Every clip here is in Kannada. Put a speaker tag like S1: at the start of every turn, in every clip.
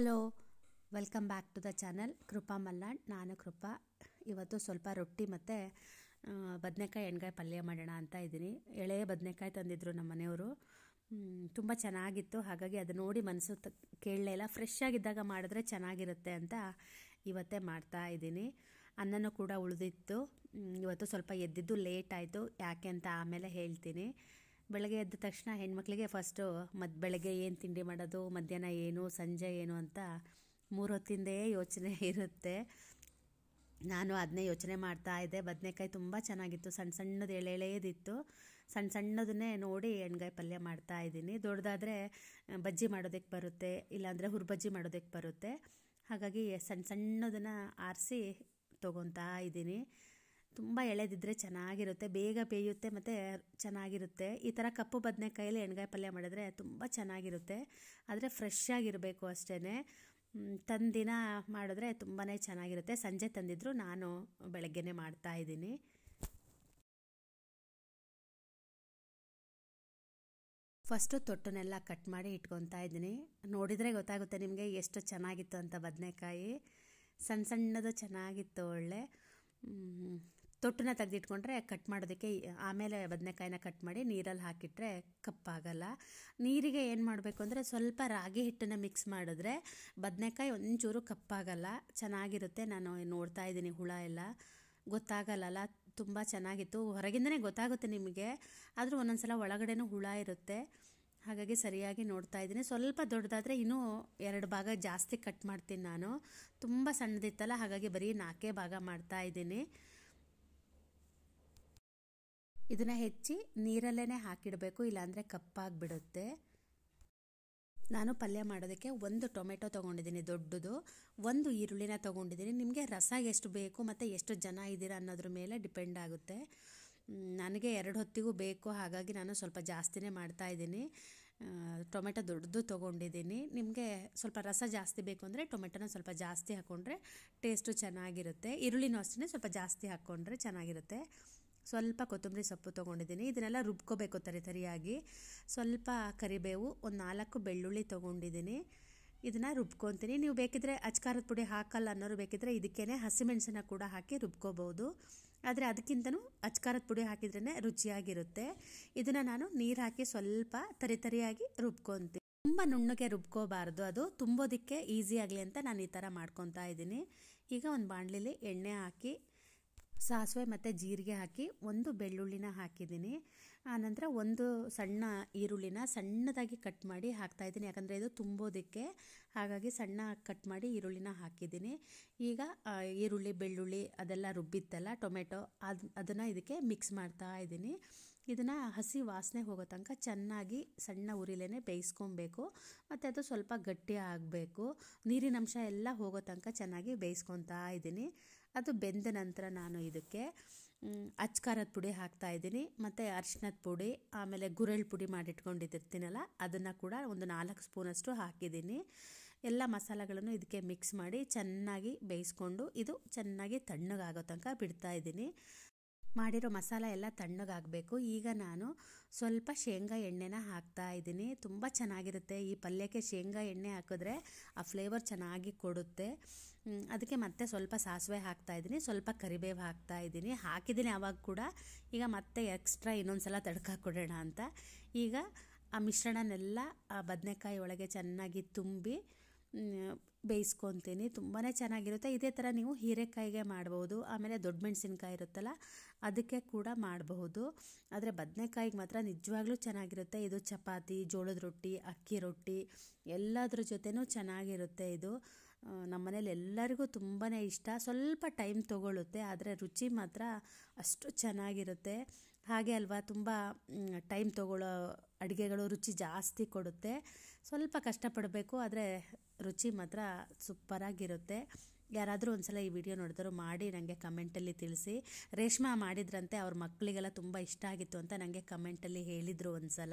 S1: hello welcome back to the channel Krupa Mallan ನಾನು ಕೃಪಾ ಇವತ್ತು ಸ್ವಲ್ಪ ರೊಟ್ಟಿ ಮತ್ತು ಬದನೆಕಾಯಿ ಎಣ್ಗಾಯಿ ಪಲ್ಯ ಮಾಡೋಣ ಅಂತ ಇದ್ದೀನಿ ಎಳೆ ಬದನೆಕಾಯಿ ತಂದಿದ್ದರು ನಮ್ಮ ಮನೆಯವರು ತುಂಬ ಚೆನ್ನಾಗಿತ್ತು ಹಾಗಾಗಿ ಅದು ನೋಡಿ ಮನಸ್ಸು ತ ಕೇಳಲೇ ಇಲ್ಲ ಫ್ರೆಶ್ ಆಗಿದ್ದಾಗ ಮಾಡಿದ್ರೆ ಚೆನ್ನಾಗಿರುತ್ತೆ ಅಂತ ಇವತ್ತೇ ಮಾಡ್ತಾ ಇದ್ದೀನಿ ಅನ್ನನೂ ಕೂಡ ಉಳಿದಿತ್ತು ಇವತ್ತು ಸ್ವಲ್ಪ ಎದ್ದಿದ್ದು ಲೇಟ್ ಆಯಿತು ಯಾಕೆ ಅಂತ ಆಮೇಲೆ ಹೇಳ್ತೀನಿ ಬೆಳಗ್ಗೆ ಎದ್ದ ತಕ್ಷಣ ಹೆಣ್ಮಕ್ಳಿಗೆ ಫಸ್ಟು ಮದ್ ಬೆಳಗ್ಗೆ ಏನು ತಿಂಡಿ ಮಾಡೋದು ಮಧ್ಯಾಹ್ನ ಏನು ಸಂಜೆ ಏನು ಅಂತ ಮೂರು ಹೊತ್ತಿಂದೇ ಯೋಚನೆ ಇರುತ್ತೆ ನಾನು ಅದನ್ನೇ ಯೋಚನೆ ಮಾಡ್ತಾ ಇದ್ದೆ ಬದನೆಕಾಯಿ ತುಂಬ ಚೆನ್ನಾಗಿತ್ತು ಸಣ್ಣ ಸಣ್ಣದು ಎಳೆ ಎಳೆಯದಿತ್ತು ಸಣ್ಣ ಸಣ್ಣದನ್ನೇ ನೋಡಿ ಎಣ್ಗಾಯಿ ಪಲ್ಯ ಮಾಡ್ತಾ ಇದ್ದೀನಿ ದೊಡ್ಡದಾದರೆ ಬಜ್ಜಿ ಮಾಡೋದಕ್ಕೆ ಬರುತ್ತೆ ಇಲ್ಲಾಂದರೆ ಹುರ್ಬಜ್ಜಿ ಮಾಡೋದಕ್ಕೆ ಬರುತ್ತೆ ಹಾಗಾಗಿ ಸಣ್ಣ ಸಣ್ಣದನ್ನು ಆರಿಸಿ ತೊಗೊತಾ ಇದ್ದೀನಿ ತುಂಬ ಎಳೆದಿದ್ರೆ ಚೆನ್ನಾಗಿರುತ್ತೆ ಬೇಗ ಬೇಯುತ್ತೆ ಮತ್ತು ಚೆನ್ನಾಗಿರುತ್ತೆ ಈ ಥರ ಕಪ್ಪು ಬದನೆಕಾಯಲ್ಲಿ ಎಣ್ಗಾಯಿ ಪಲ್ಯ ಮಾಡಿದ್ರೆ ತುಂಬ ಚೆನ್ನಾಗಿರುತ್ತೆ ಆದರೆ ಫ್ರೆಶ್ ಆಗಿರಬೇಕು ಅಷ್ಟೇ ತಂದಿನ ಮಾಡಿದ್ರೆ ತುಂಬಾ ಚೆನ್ನಾಗಿರುತ್ತೆ ಸಂಜೆ ತಂದಿದ್ರು ನಾನು ಮಾಡ್ತಾ ಇದ್ದೀನಿ ಫಸ್ಟು ತೊಟ್ಟನ್ನೆಲ್ಲ ಕಟ್ ಮಾಡಿ ಇಟ್ಕೊತಾ ಇದ್ದೀನಿ ನೋಡಿದರೆ ಗೊತ್ತಾಗುತ್ತೆ ನಿಮಗೆ ಎಷ್ಟು ಚೆನ್ನಾಗಿತ್ತು ಅಂತ ಬದನೆಕಾಯಿ ಸಣ್ಣ ಸಣ್ಣದು ಚೆನ್ನಾಗಿತ್ತು ಒಳ್ಳೆ ತೊಟ್ಟನ್ನ ತೆಗೆದಿಟ್ಕೊಂಡ್ರೆ ಕಟ್ ಮಾಡೋದಕ್ಕೆ ಆಮೇಲೆ ಬದನೆಕಾಯಿನ ಕಟ್ ಮಾಡಿ ನೀರಲ್ಲಿ ಹಾಕಿಟ್ರೆ ಕಪ್ಪಾಗಲ್ಲ ನೀರಿಗೆ ಏನು ಮಾಡಬೇಕು ಅಂದರೆ ಸ್ವಲ್ಪ ರಾಗಿ ಹಿಟ್ಟನ್ನು ಮಿಕ್ಸ್ ಮಾಡಿದ್ರೆ ಬದನೆಕಾಯಿ ಒಂಚೂರು ಕಪ್ಪಾಗಲ್ಲ ಚೆನ್ನಾಗಿರುತ್ತೆ ನಾನು ನೋಡ್ತಾ ಇದ್ದೀನಿ ಹುಳ ಎಲ್ಲ ಗೊತ್ತಾಗಲ್ಲ ತುಂಬ ಚೆನ್ನಾಗಿತ್ತು ಹೊರಗಿಂದನೇ ಗೊತ್ತಾಗುತ್ತೆ ನಿಮಗೆ ಆದರೂ ಒಂದೊಂದು ಸಲ ಒಳಗಡೆನೂ ಹುಳ ಇರುತ್ತೆ ಹಾಗಾಗಿ ಸರಿಯಾಗಿ ನೋಡ್ತಾ ಇದ್ದೀನಿ ಸ್ವಲ್ಪ ದೊಡ್ಡದಾದರೆ ಇನ್ನೂ ಎರಡು ಭಾಗ ಜಾಸ್ತಿ ಕಟ್ ಮಾಡ್ತೀನಿ ನಾನು ತುಂಬ ಸಣ್ಣದಿತ್ತಲ್ಲ ಹಾಗಾಗಿ ಬರೀ ನಾಲ್ಕೇ ಭಾಗ ಮಾಡ್ತಾ ಇದನ್ನು ಹೆಚ್ಚಿ ನೀರಲ್ಲೇ ಹಾಕಿಡಬೇಕು ಇಲ್ಲಾಂದರೆ ಕಪ್ಪಾಗಿಬಿಡುತ್ತೆ ನಾನು ಪಲ್ಯ ಮಾಡೋದಕ್ಕೆ ಒಂದು ಟೊಮೆಟೊ ತೊಗೊಂಡಿದ್ದೀನಿ ದೊಡ್ಡದು ಒಂದು ಈರುಳ್ಳಿನ ತೊಗೊಂಡಿದ್ದೀನಿ ನಿಮಗೆ ರಸ ಎಷ್ಟು ಬೇಕು ಮತ್ತು ಎಷ್ಟು ಜನ ಇದ್ದೀರಾ ಅನ್ನೋದ್ರ ಮೇಲೆ ಡಿಪೆಂಡ್ ಆಗುತ್ತೆ ನನಗೆ ಎರಡು ಹೊತ್ತಿಗೂ ಬೇಕು ಹಾಗಾಗಿ ನಾನು ಸ್ವಲ್ಪ ಜಾಸ್ತಿನೇ ಮಾಡ್ತಾಯಿದ್ದೀನಿ ಟೊಮೆಟೊ ದೊಡ್ಡದು ತೊಗೊಂಡಿದ್ದೀನಿ ನಿಮಗೆ ಸ್ವಲ್ಪ ರಸ ಜಾಸ್ತಿ ಬೇಕು ಅಂದರೆ ಟೊಮೆಟೊನ ಸ್ವಲ್ಪ ಜಾಸ್ತಿ ಹಾಕ್ಕೊಂಡ್ರೆ ಟೇಸ್ಟು ಚೆನ್ನಾಗಿರುತ್ತೆ ಈರುಳ್ಳಿನೂ ಅಷ್ಟೇ ಸ್ವಲ್ಪ ಜಾಸ್ತಿ ಹಾಕ್ಕೊಂಡ್ರೆ ಚೆನ್ನಾಗಿರುತ್ತೆ ಸ್ವಲ್ಪ ಕೊತ್ತಂಬರಿ ಸೊಪ್ಪು ತೊಗೊಂಡಿದ್ದೀನಿ ಇದನ್ನೆಲ್ಲ ರುಬ್ಕೋಬೇಕು ತರಿ ತರಿಯಾಗಿ ಸ್ವಲ್ಪ ಕರಿಬೇವು ಒಂದು ನಾಲ್ಕು ಬೆಳ್ಳುಳ್ಳಿ ತೊಗೊಂಡಿದ್ದೀನಿ ಇದನ್ನು ರುಬ್ಕೊತೀನಿ ನೀವು ಬೇಕಿದ್ರೆ ಅಚ್ಕಾರದ ಪುಡಿ ಹಾಕಲ್ಲ ಅನ್ನೋರು ಬೇಕಿದ್ರೆ ಇದಕ್ಕೇ ಹಸಿಮೆಣಸನ್ನ ಕೂಡ ಹಾಕಿ ರುಬ್ಕೋಬೋದು ಆದರೆ ಅದಕ್ಕಿಂತನೂ ಅಚ್ಕಾರದ ಪುಡಿ ಹಾಕಿದ್ರೇ ರುಚಿಯಾಗಿರುತ್ತೆ ಇದನ್ನು ನಾನು ನೀರು ಹಾಕಿ ಸ್ವಲ್ಪ ತರಿತರಿಯಾಗಿ ರುಬ್ಕೊತೀನಿ ತುಂಬ ನುಣ್ಣಗೆ ರುಬ್ಕೋಬಾರ್ದು ಅದು ತುಂಬೋದಕ್ಕೆ ಈಸಿ ಆಗಲಿ ಅಂತ ನಾನು ಈ ಥರ ಮಾಡ್ಕೊತಾ ಇದ್ದೀನಿ ಈಗ ಒಂದು ಬಾಣಲಿಲಿ ಎಣ್ಣೆ ಹಾಕಿ ಸಾಸಿವೆ ಮತ್ತು ಜೀರಿಗೆ ಹಾಕಿ ಒಂದು ಬೆಳ್ಳುಳ್ಳಿನ ಹಾಕಿದ್ದೀನಿ ಆನಂತರ ಒಂದು ಸಣ್ಣ ಈರುಳ್ಳಿನ ಸಣ್ಣದಾಗಿ ಕಟ್ ಮಾಡಿ ಹಾಕ್ತಾಯಿದ್ದೀನಿ ಯಾಕಂದರೆ ಇದು ತುಂಬೋದಕ್ಕೆ ಹಾಗಾಗಿ ಸಣ್ಣ ಕಟ್ ಮಾಡಿ ಈರುಳ್ಳಿನ ಹಾಕಿದ್ದೀನಿ ಈಗ ಈರುಳ್ಳಿ ಬೆಳ್ಳುಳ್ಳಿ ಅದೆಲ್ಲ ರುಬ್ಬಿತ್ತಲ್ಲ ಟೊಮೆಟೊ ಅದು ಅದನ್ನು ಇದಕ್ಕೆ ಮಿಕ್ಸ್ ಮಾಡ್ತಾ ಇದ್ದೀನಿ ಇದನ್ನು ಹಸಿ ವಾಸನೆ ಹೋಗೋ ತನಕ ಚೆನ್ನಾಗಿ ಸಣ್ಣ ಉರಿಲೇ ಬೇಯಿಸ್ಕೊಬೇಕು ಮತ್ತು ಅದು ಸ್ವಲ್ಪ ಗಟ್ಟಿ ಆಗಬೇಕು ನೀರಿನಂಶ ಎಲ್ಲ ಹೋಗೋ ತನಕ ಚೆನ್ನಾಗಿ ಬೇಯಿಸ್ಕೊತಾ ಇದ್ದೀನಿ ಅದು ಬೆಂದ ನಂತರ ನಾನು ಇದಕ್ಕೆ ಅಚ್ಕಾರದ ಪುಡಿ ಹಾಕ್ತಾ ಇದ್ದೀನಿ ಮತ್ತು ಅರ್ಶಿನದ ಪುಡಿ ಆಮೇಲೆ ಗುರೆಳ್ ಪುಡಿ ಮಾಡಿಟ್ಕೊಂಡಿದ್ದಿರ್ತೀನಲ್ಲ ಅದನ್ನು ಕೂಡ ಒಂದು ನಾಲ್ಕು ಸ್ಪೂನಷ್ಟು ಹಾಕಿದ್ದೀನಿ ಎಲ್ಲ ಮಸಾಲೆಗಳನ್ನು ಇದಕ್ಕೆ ಮಿಕ್ಸ್ ಮಾಡಿ ಚೆನ್ನಾಗಿ ಬೇಯಿಸ್ಕೊಂಡು ಇದು ಚೆನ್ನಾಗಿ ತಣ್ಣಗಾಗೋ ತನಕ ಬಿಡ್ತಾ ಇದ್ದೀನಿ ಮಾಡಿರೋ ಮಸಾಲ ಎಲ್ಲ ತಣ್ಣಗಾಗಬೇಕು ಈಗ ನಾನು ಸ್ವಲ್ಪ ಶೇಂಗಾ ಎಣ್ಣೆನ ಹಾಕ್ತಾ ಇದ್ದೀನಿ ತುಂಬ ಚೆನ್ನಾಗಿರುತ್ತೆ ಈ ಪಲ್ಯಕ್ಕೆ ಶೇಂಗಾ ಎಣ್ಣೆ ಹಾಕಿದ್ರೆ ಆ ಫ್ಲೇವರ್ ಚೆನ್ನಾಗಿ ಕೊಡುತ್ತೆ ಅದಕ್ಕೆ ಮತ್ತೆ ಸ್ವಲ್ಪ ಸಾಸಿವೆ ಹಾಕ್ತಾಯಿದ್ದೀನಿ ಸ್ವಲ್ಪ ಕರಿಬೇವು ಹಾಕ್ತಾಯಿದ್ದೀನಿ ಹಾಕಿದ್ದೀನಿ ಅವಾಗ ಕೂಡ ಈಗ ಮತ್ತೆ ಎಕ್ಸ್ಟ್ರಾ ಇನ್ನೊಂದು ಸಲ ಕೊಡೋಣ ಅಂತ ಈಗ ಆ ಮಿಶ್ರಣನೆಲ್ಲ ಆ ಬದನೆಕಾಯಿ ಒಳಗೆ ಚೆನ್ನಾಗಿ ತುಂಬಿ ಬೇಯಿಸ್ಕೊತೀನಿ ತುಂಬಾ ಚೆನ್ನಾಗಿರುತ್ತೆ ಇದೇ ಥರ ನೀವು ಹೀರೆಕಾಯಿಗೆ ಮಾಡ್ಬೋದು ಆಮೇಲೆ ದೊಡ್ಡ ಮೆಣಸಿನ್ಕಾಯಿ ಇರುತ್ತಲ್ಲ ಅದಕ್ಕೆ ಕೂಡ ಮಾಡಬಹುದು ಆದರೆ ಬದನೆಕಾಯಿಗೆ ಮಾತ್ರ ನಿಜವಾಗ್ಲೂ ಚೆನ್ನಾಗಿರುತ್ತೆ ಇದು ಚಪಾತಿ ಜೋಳದ ರೊಟ್ಟಿ ಅಕ್ಕಿ ರೊಟ್ಟಿ ಎಲ್ಲದ್ರ ಜೊತೆನೂ ಚೆನ್ನಾಗಿರುತ್ತೆ ಇದು ನಮ್ಮನೇಲಿ ಎಲ್ಲರಿಗೂ ತುಂಬಾ ಇಷ್ಟ ಸ್ವಲ್ಪ ಟೈಮ್ ತೊಗೊಳುತ್ತೆ ಆದರೆ ರುಚಿ ಮಾತ್ರ ಅಷ್ಟು ಚೆನ್ನಾಗಿರುತ್ತೆ ಹಾಗೆ ಅಲ್ವಾ ತುಂಬ ಟೈಮ್ ತೊಗೊಳ್ಳೋ ಅಡುಗೆಗಳು ರುಚಿ ಜಾಸ್ತಿ ಕೊಡುತ್ತೆ ಸ್ವಲ್ಪ ಕಷ್ಟಪಡಬೇಕು ಆದರೆ ರುಚಿ ಮಾತ್ರ ಸೂಪರಾಗಿರುತ್ತೆ ಯಾರಾದರೂ ಒಂದ್ಸಲ ಈ ವಿಡಿಯೋ ನೋಡಿದ್ರು ಮಾಡಿ ನನಗೆ ಕಮೆಂಟಲ್ಲಿ ತಿಳಿಸಿ ರೇಷ್ಮಾ ಮಾಡಿದ್ರಂತೆ ಅವ್ರ ಮಕ್ಕಳಿಗೆಲ್ಲ ತುಂಬ ಇಷ್ಟ ಆಗಿತ್ತು ಅಂತ ನನಗೆ ಕಮೆಂಟಲ್ಲಿ ಹೇಳಿದರು ಒಂದು ಸಲ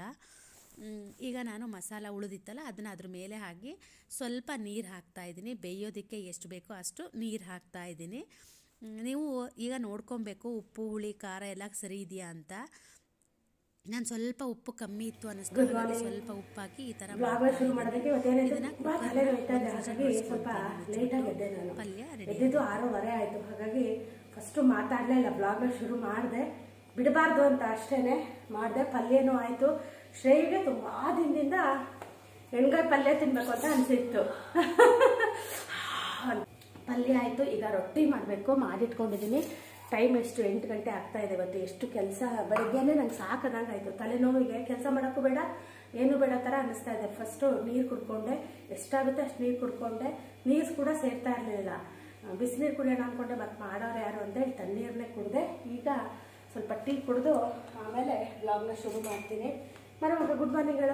S1: ಈಗ ನಾನು ಮಸಾಲ ಉಳಿದಿತ್ತಲ್ಲ ಅದನ್ನು ಅದ್ರ ಮೇಲೆ ಹಾಕಿ ಸ್ವಲ್ಪ ನೀರು ಇದ್ದೀನಿ ಬೇಯೋದಕ್ಕೆ ಎಷ್ಟು ಬೇಕೋ ಅಷ್ಟು ನೀರು ಇದ್ದೀನಿ ನೀವು ಈಗ ನೋಡ್ಕೊಬೇಕು ಉಪ್ಪು ಹುಳಿ ಖಾರ ಎಲ್ಲ ಸರಿ ಇದೆಯಾ ಅಂತ ನಾನು ಸ್ವಲ್ಪ ಉಪ್ಪು ಕಮ್ಮಿ ಇತ್ತು ಅನ್ನಿಸ್ತು ಸ್ವಲ್ಪ ಉಪ್ಪು ಹಾಕಿ ಈ ಥರ ಪಲ್ಯ ಆರೂವರೆ ಆಯಿತು ಹಾಗಾಗಿ ಫಸ್ಟು ಮಾತಾಡಲೇ ಇಲ್ಲ ಬ್ಲಾಗ್ ಶುರು ಮಾಡಿದೆ ಬಿಡಬಾರ್ದು ಅಂತ ಅಷ್ಟೇ ಮಾಡಿದೆ ಪಲ್ಯನೂ ಆಯಿತು ಶ್ರೇಯಿಗೆ ತುಂಬಾ ದಿನದಿಂದ ಹೆಣ್ಗಾಯಿ ಪಲ್ಯ ತಿನ್ಬೇಕು ಅಂತ ಅನ್ಸಿತ್ತು ಪಲ್ಯ ಆಯ್ತು ಈಗ ರೊಟ್ಟಿ ಮಾಡಬೇಕು ಮಾಡಿಟ್ಕೊಂಡಿದ್ದೀನಿ ಟೈಮ್ ಎಷ್ಟು ಎಂಟು ಗಂಟೆ ಆಗ್ತಾ ಇದೆ ಇವತ್ತು ಎಷ್ಟು ಕೆಲಸ ಬೆಳಗ್ಗೆನೇ ನಂಗೆ ಸಾಕದಂಗೆ ಆಯಿತು ತಲೆನೋವಿಗೆ ಕೆಲಸ ಮಾಡೋಕ್ಕೂ ಬೇಡ ಏನು ಬೇಡ ಥರ ಅನ್ನಿಸ್ತಾ ಇದೆ ಫಸ್ಟು ನೀರು ಕುಡ್ಕೊಂಡೆ ಎಷ್ಟಾಗುತ್ತೆ ಅಷ್ಟು ನೀರು ಕುಡ್ಕೊಂಡೆ ನೀರು ಕೂಡ ಸೇರ್ತಾ ಇರಲಿಲ್ಲ ಬಿಸಿನೀರು ಕುಡಿಯೋಣ ಅಂದ್ಕೊಂಡೆ ಮತ್ತು ಮಾಡೋರು ಯಾರು ಅಂತೇಳಿ ತಣ್ಣೀರನ್ನೇ ಕುಡಿದೆ ಈಗ ಸ್ವಲ್ಪ ಟೀ ಕುಡಿದು ಆಮೇಲೆ ಬ್ಲಾಗ್ನ ಶುರು ಮಾಡ್ತೀನಿ ಗುಡ್ ಮಾರ್ನಿಂಗ್ ಹೇಳ